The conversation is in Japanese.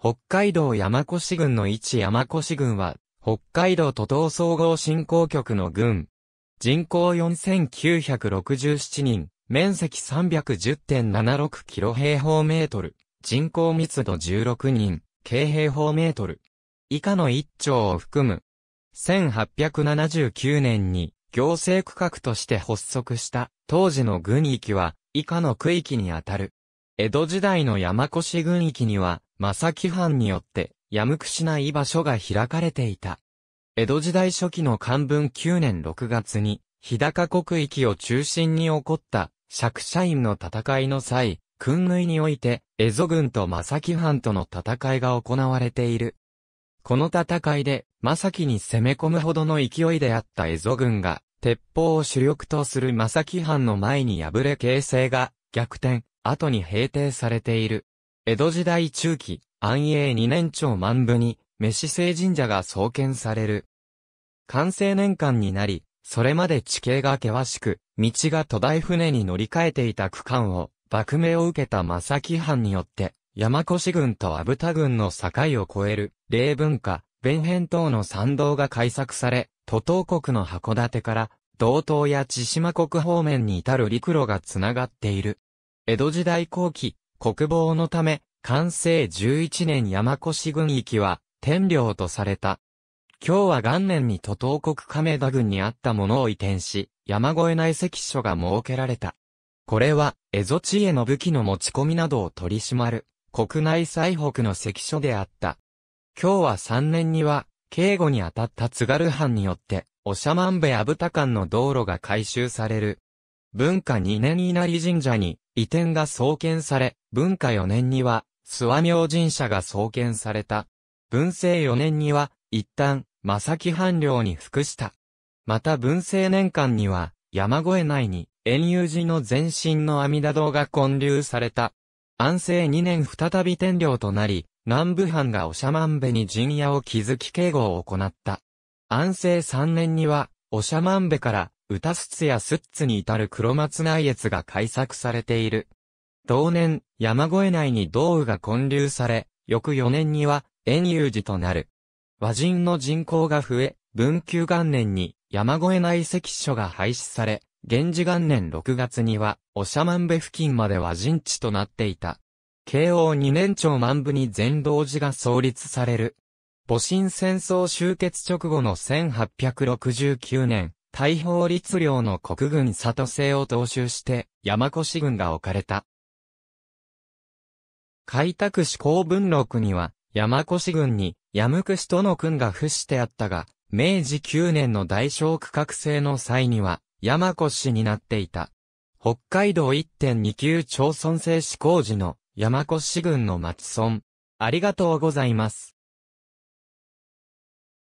北海道山古志郡の一山古志郡は、北海道都道総合振興局の郡。人口4967人、面積310.76キロ平方メートル、人口密度16人、京平方メートル。以下の一丁を含む。1879年に行政区画として発足した当時の郡域は以下の区域にあたる。江戸時代の山古志郡域には正木藩によって、やむくしない場所が開かれていた。江戸時代初期の漢文9年6月に、日高国域を中心に起こった、釈社院の戦いの際、訓類において、江戸軍と正木藩との戦いが行われている。この戦いで、正木に攻め込むほどの勢いであった江戸軍が、鉄砲を主力とする正木藩の前に敗れ形勢が逆転、後に平定されている。江戸時代中期、安永2年長万部に、飯聖神社が創建される。完成年間になり、それまで地形が険しく、道が途絶え船に乗り換えていた区間を、幕命を受けた正木藩によって、山越郡と阿武田郡の境を越える、霊文化、弁変等の参道が開削され、都東国の函館から、道東や千島国方面に至る陸路が繋がっている。江戸時代後期、国防のため、完成11年山越軍域は、天領とされた。今日は元年に都東国亀田軍にあったものを移転し、山越え内関所が設けられた。これは、蝦夷地への武器の持ち込みなどを取り締まる、国内最北の関所であった。今日は3年には、警護に当たった津軽藩によって、おしゃまんべやた間の道路が改修される。文化2年稲荷神社に、移転が創建され、文化4年には、諏訪明神社が創建された。文政4年には、一旦、正木藩領に服した。また文政年間には、山越え内に、円遊寺の前身の阿弥陀堂が建立された。安政2年再び天領となり、南部藩が長万部に陣屋を築き警護を行った。安政3年には、長万部から歌スツやスッツに至る黒松内越が改作されている。同年、山越内に道雨が建立され、翌4年には、円遊寺となる。和人の人口が増え、文久元年に山越内石所が廃止され、源氏元年6月には、おしゃまんべ付近まで和人地となっていた。慶応2年長万部に全道寺が創立される。戊辰戦争終結直後の1869年、大法律領の国軍里勢を踏襲して山古志軍が置かれた。開拓志向文録には山古志軍に山しとの軍が付してあったが、明治9年の大正区画制の際には山越になっていた。北海道1.29町村制施行時の山古志軍の松村。ありがとうございます。